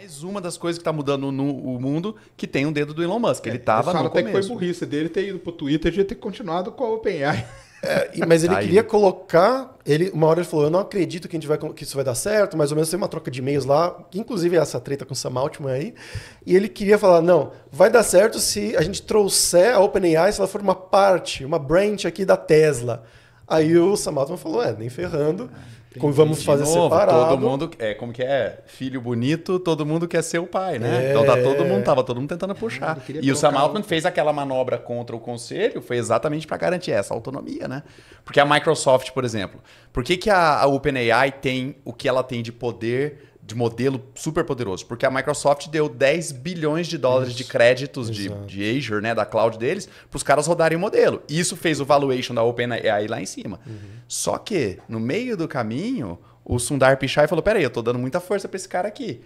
Mais uma das coisas que está mudando no o mundo que tem um dedo do Elon Musk. Ele é, estava no até começo. que foi burrice dele ter ido para o Twitter, e ter continuado com a OpenAI. É, mas ele tá queria colocar. Ele, uma hora ele falou: Eu não acredito que, a gente vai, que isso vai dar certo, mais ou menos tem uma troca de e-mails lá, inclusive essa treta com o Sam Altman aí. E ele queria falar: Não, vai dar certo se a gente trouxer a OpenAI, se ela for uma parte, uma branch aqui da Tesla. Aí o Sam Altman falou, é, nem ferrando. Ah, como vamos fazer novo, separado. Todo mundo, é, como que é? Filho bonito, todo mundo quer ser o pai, né? É... Então tá todo mundo, tava todo mundo tentando puxar. É, e o Sam Altman fez aquela manobra contra o conselho, foi exatamente para garantir essa autonomia, né? Porque a Microsoft, por exemplo, por que, que a, a OpenAI tem o que ela tem de poder de modelo super poderoso, porque a Microsoft deu 10 bilhões de dólares isso. de créditos de, de Azure, né, da cloud deles, para os caras rodarem o modelo. isso fez o valuation da OpenAI lá em cima. Uhum. Só que, no meio do caminho, o Sundar Pichai falou: peraí, eu estou dando muita força para esse cara aqui.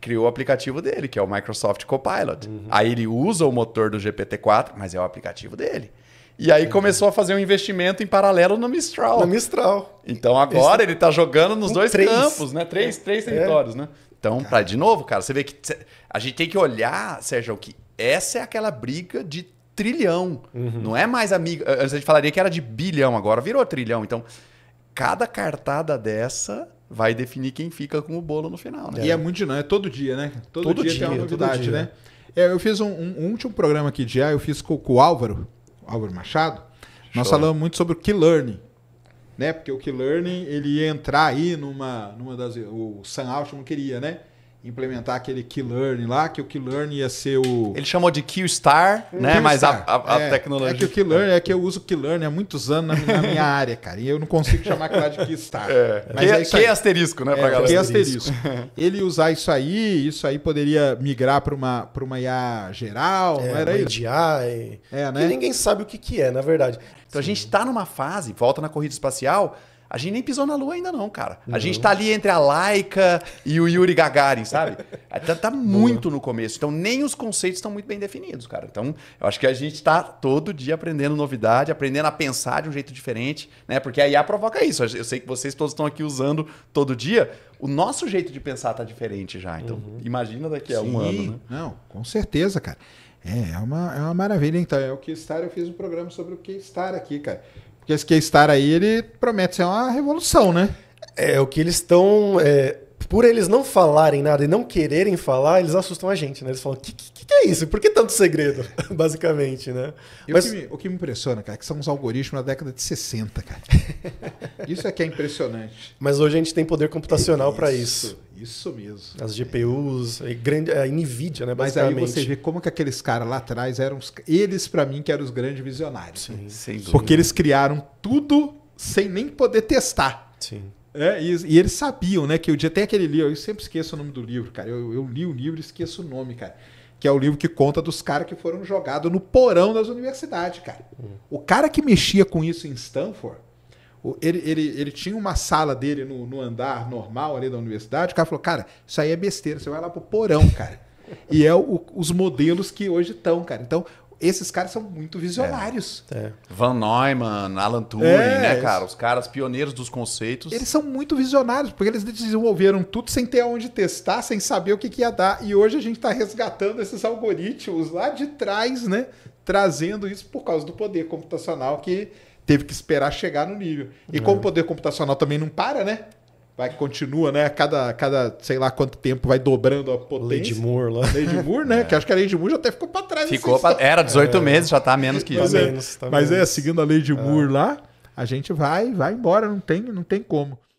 Criou o aplicativo dele, que é o Microsoft Copilot. Uhum. Aí ele usa o motor do GPT-4, mas é o aplicativo dele. E aí começou a fazer um investimento em paralelo no Mistral. No Mistral. Então agora ele tá jogando nos um dois três. campos, né? Três, é. três é. territórios, é. né? Então, pra, de novo, cara, você vê que a gente tem que olhar, Sérgio, que essa é aquela briga de trilhão. Uhum. Não é mais amigo. Eh, antes a gente falaria que era de bilhão, agora virou trilhão. Então, cada cartada dessa vai definir quem fica com o bolo no final, né? E é muito dinâmico, é todo dia, né? Todo, todo dia, dia, tem uma novidade, né? É, eu fiz um, um, um, último programa aqui de A, eu fiz com, com o Álvaro. Álvaro Machado, Show. nós falamos muito sobre o Key Learning. Né? Porque o Key Learning, ele ia entrar aí numa, numa das. O Sam Altman queria, né? implementar aquele key learn lá, que o key learn ia ser o. Ele chamou de Q-Star, né? Mas a, a, a é, é tecnologia. É que o key learn é que eu uso key learn há muitos anos na, na minha área, cara. E eu não consigo chamar aquilo de Q-Star. É. Mas que, é, é isso que é asterisco, né? Pra galera. Que asterisco. Ele usar isso aí, isso aí poderia migrar para uma, para uma IA geral, é, não era isso? IA. É, né? E ninguém sabe o que, que é, na verdade. Então Sim. a gente está numa fase, volta na corrida espacial, a gente nem pisou na lua ainda, não, cara. Uhum. A gente tá ali entre a Laika e o Yuri Gagarin, sabe? É, tá, tá muito no começo. Então, nem os conceitos estão muito bem definidos, cara. Então, eu acho que a gente tá todo dia aprendendo novidade, aprendendo a pensar de um jeito diferente, né? Porque a IA provoca isso. Eu sei que vocês todos estão aqui usando todo dia. O nosso jeito de pensar tá diferente já. Então, uhum. imagina daqui a Sim. um ano, né? Não, com certeza, cara. É, é uma, é uma maravilha, então. É o que estar, eu fiz um programa sobre o que estar aqui, cara. Porque esse K-Star aí, ele promete ser uma revolução, né? É, o que eles estão. É, por eles não falarem nada e não quererem falar, eles assustam a gente, né? Eles falam: o que, que, que, é isso? Por que tanto segredo? Basicamente, né? E Mas... O que, me, o, que me, impressiona, cara, é que são os algoritmos da década de 60, cara. isso é que é impressionante. Mas hoje a gente tem poder computacional é para isso. Isso mesmo. As GPUs, é. grande, a é Nvidia, né? Mas aí você vê como que aqueles caras lá atrás eram os, eles para mim que eram os grandes visionários. Sim, uhum. sem dúvida. Porque eles criaram tudo sem nem poder testar. Sim. É, e, e, eles sabiam, né? Que o dia até aquele livro, eu sempre esqueço o nome do livro, cara. Eu, eu li o livro e esqueço o nome, cara. Que é o livro que conta dos caras que foram jogados no porão das universidades, cara. Hum. O cara que mexia com isso em Stanford ele, ele, ele tinha uma sala dele no, no andar normal ali da universidade. O cara falou, cara, isso aí é besteira, você vai lá pro porão, cara. e é o, os modelos que hoje estão, cara. Então, esses caras são muito visionários. É, é. Van Neumann, Alan Turing, é, né, cara? Os caras pioneiros dos conceitos. Eles são muito visionários, porque eles desenvolveram tudo sem ter aonde testar, sem saber o que, que ia dar. E hoje a gente está resgatando esses algoritmos lá de trás, né? Trazendo isso por causa do poder computacional que teve que esperar chegar no nível. E é. como o poder computacional também não para, né? Vai, continua, né? Cada, cada, sei lá quanto tempo vai dobrando a potência. Lady Moore lá. Lady Moore, né? É. Que acho que a Lady Moore já até ficou para trás. Ficou pra... Era 18 é. meses, já tá menos que tá isso. Tá menos, tá mas é, menos. é, seguindo a Lady é. Moore lá, a gente vai vai embora, não tem, não tem como.